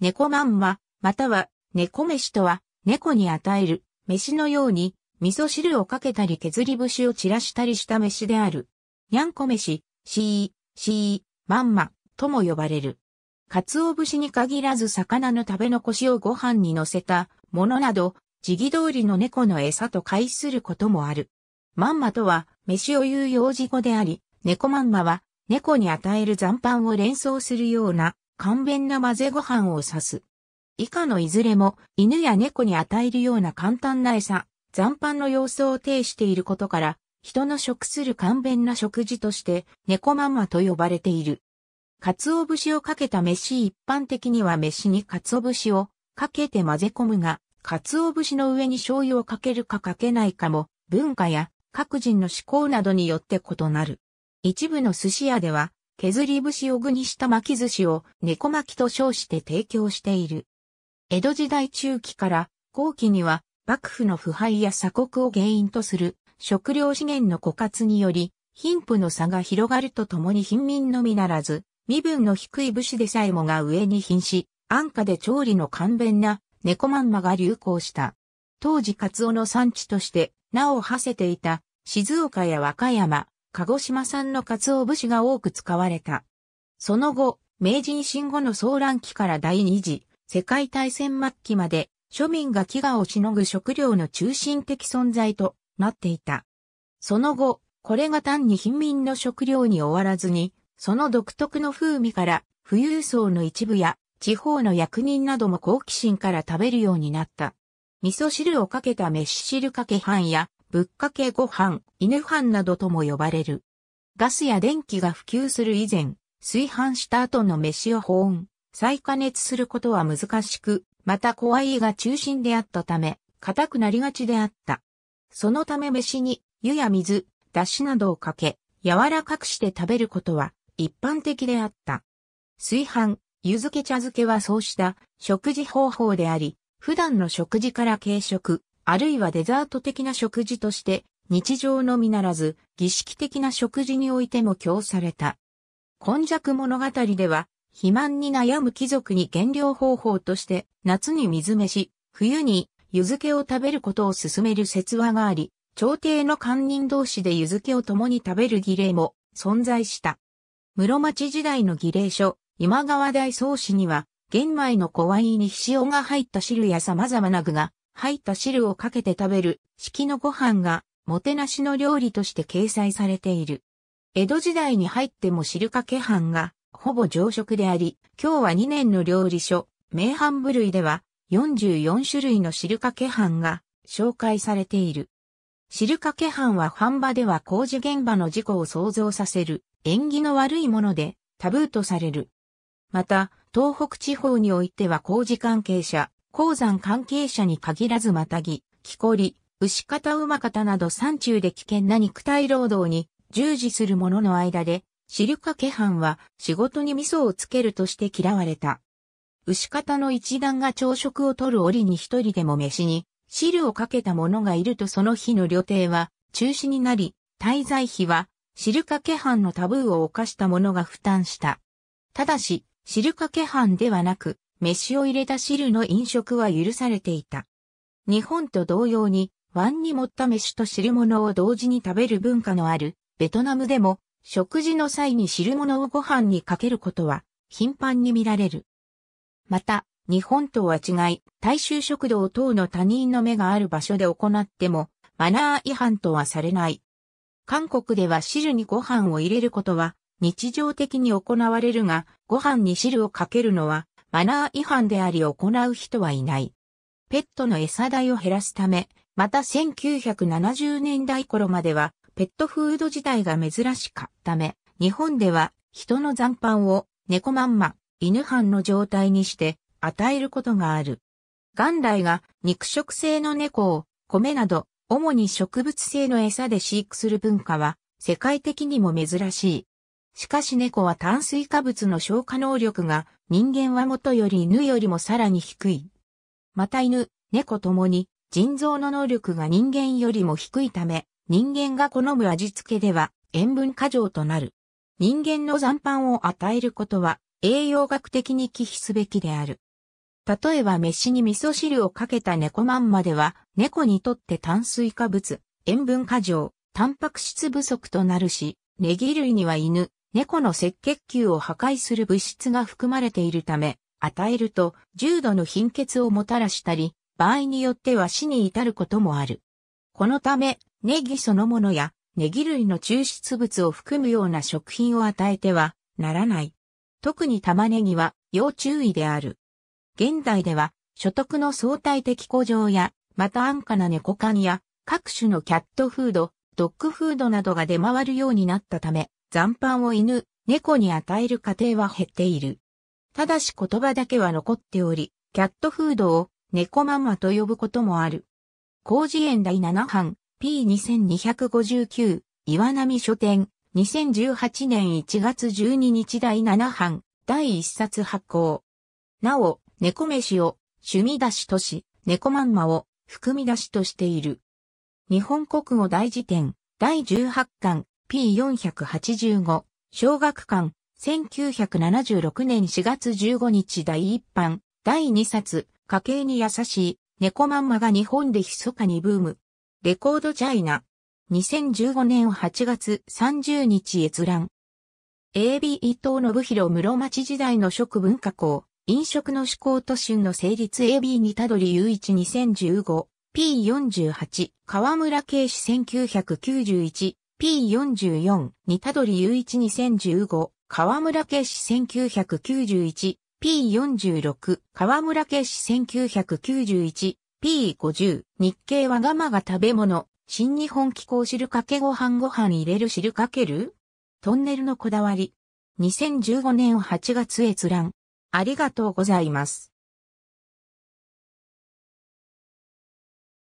猫まんま、または、猫飯とは、猫に与える、飯のように、味噌汁をかけたり削り節を散らしたりした飯である。にゃんこ飯、しー、しー、まんま、とも呼ばれる。鰹節に限らず魚の食べ残しをご飯に乗せたものなど、時期通りの猫の餌と会することもある。まんまとは、飯を言う用事語であり、猫まんまは、猫に与える残飯を連想するような、簡便な混ぜご飯を指す。以下のいずれも犬や猫に与えるような簡単な餌、残飯の様子を呈していることから、人の食する簡便な食事として猫ママと呼ばれている。鰹節をかけた飯一般的には飯に鰹節をかけて混ぜ込むが、鰹節の上に醤油をかけるかかけないかも文化や各人の思考などによって異なる。一部の寿司屋では削り節を具にした巻き寿司を猫巻きと称して提供している。江戸時代中期から後期には幕府の腐敗や鎖国を原因とする食料資源の枯渇により貧富の差が広がるとともに貧民のみならず身分の低い武士でさえもが上に貧し、安価で調理の簡便な猫まんまが流行した。当時カツオの産地として、名を馳せていた、静岡や和歌山、鹿児島産の鰹節が多く使われた。その後、明治維新後の騒乱期から第二次世界大戦末期まで庶民が飢餓をしのぐ食料の中心的存在となっていた。その後、これが単に貧民の食料に終わらずに、その独特の風味から富裕層の一部や地方の役人なども好奇心から食べるようになった。味噌汁をかけた飯汁かけ飯やぶっかけご飯、犬飯などとも呼ばれる。ガスや電気が普及する以前、炊飯した後の飯を保温、再加熱することは難しく、また怖いが中心であったため、硬くなりがちであった。そのため飯に、湯や水、だしなどをかけ、柔らかくして食べることは一般的であった。炊飯、湯漬け茶漬けはそうした食事方法であり、普段の食事から軽食、あるいはデザート的な食事として、日常のみならず、儀式的な食事においても供された。今弱物語では、肥満に悩む貴族に減量方法として、夏に水飯、冬に湯漬けを食べることを勧める説話があり、朝廷の官人同士で湯漬けを共に食べる儀礼も存在した。室町時代の儀礼書、今川大宗師には、玄米の小ワイに塩が入った汁や様々な具が入った汁をかけて食べる式のご飯がもてなしの料理として掲載されている。江戸時代に入っても汁かけ飯がほぼ常食であり、今日は2年の料理書、名飯部類では44種類の汁かけ飯が紹介されている。汁かけ飯は飯場では工事現場の事故を想像させる縁起の悪いものでタブーとされる。また、東北地方においては工事関係者、鉱山関係者に限らずまたぎ、木こり、牛方馬方など山中で危険な肉体労働に従事する者の間で、シルカケ藩は仕事に味噌をつけるとして嫌われた。牛方の一団が朝食をとる折に一人でも飯に汁をかけた者がいるとその日の旅程は中止になり、滞在費はシルカケ藩のタブーを犯した者が負担した。ただし、シルカケ藩ではなく、飯を入れた汁の飲食は許されていた。日本と同様に、碗に盛った飯と汁物を同時に食べる文化のある、ベトナムでも、食事の際に汁物をご飯にかけることは、頻繁に見られる。また、日本とは違い、大衆食堂等の他人の目がある場所で行っても、マナー違反とはされない。韓国では汁にご飯を入れることは、日常的に行われるが、ご飯に汁をかけるのは、マナー違反であり行う人はいない。ペットの餌代を減らすため、また1970年代頃まではペットフード自体が珍しかったため、日本では人の残飯を猫まんま、犬飯の状態にして与えることがある。元来が肉食性の猫を米など主に植物性の餌で飼育する文化は世界的にも珍しい。しかし猫は炭水化物の消化能力が人間はもとより犬よりもさらに低い。また犬、猫ともに腎臓の能力が人間よりも低いため、人間が好む味付けでは塩分過剰となる。人間の残飯を与えることは栄養学的に忌避すべきである。例えば飯に味噌汁をかけた猫まんまでは、猫にとって炭水化物、塩分過剰、タンパク質不足となるし、ネギ類には犬、猫の赤血球を破壊する物質が含まれているため、与えると重度の貧血をもたらしたり、場合によっては死に至ることもある。このため、ネギそのものやネギ類の抽出物を含むような食品を与えてはならない。特に玉ねぎは要注意である。現代では所得の相対的向上や、また安価な猫缶や各種のキャットフード、ドッグフードなどが出回るようになったため、残飯を犬、猫に与える過程は減っている。ただし言葉だけは残っており、キャットフードを猫ママと呼ぶこともある。工事園第7版 P2259 岩波書店2018年1月12日第7版第1冊発行。なお、猫飯を趣味出しとし、猫まんまを含み出しとしている。日本国語大辞典第18巻 P485 小学館1976年4月15日第1版第2冊家計に優しい猫まんまが日本で密かにブームレコードチャイナ2015年8月30日閲覧 AB 伊藤信弘室町時代の食文化校飲食の思考都心の成立 AB にたどり雄一 2015P48 河村慶史1991 P44、にたどり雄一2015、河村けし1991、P46、河村けし1991、P50、日経わがまが食べ物、新日本気候汁かけご飯ご飯入れる汁かけるトンネルのこだわり。2015年8月閲覧。ありがとうございます。